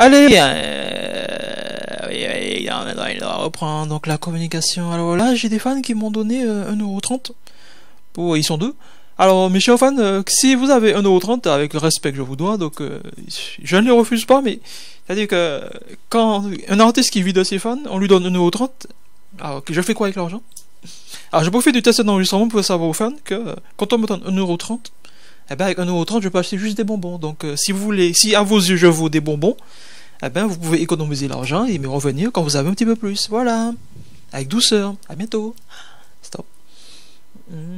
Allez, euh, il, reprendre donc la communication. Alors là, j'ai des fans qui m'ont donné 1,30€. Euh, bon ils sont deux. Alors, mes chers fans, euh, si vous avez 1,30€ avec le respect que je vous dois, donc euh, je ne les refuse pas, mais c'est-à-dire que quand un artiste qui vit de ses fans, on lui donne 1,30€, alors je fais quoi avec l'argent alors je faire du test d'enregistrement pour savoir aux fans que quand on me donne 1,30€, eh ben avec 1,30€ je peux acheter juste des bonbons. Donc si vous voulez, si à vos yeux je vaux des bonbons, eh ben, vous pouvez économiser l'argent et me revenir quand vous avez un petit peu plus. Voilà. Avec douceur. À bientôt. Stop. Mm.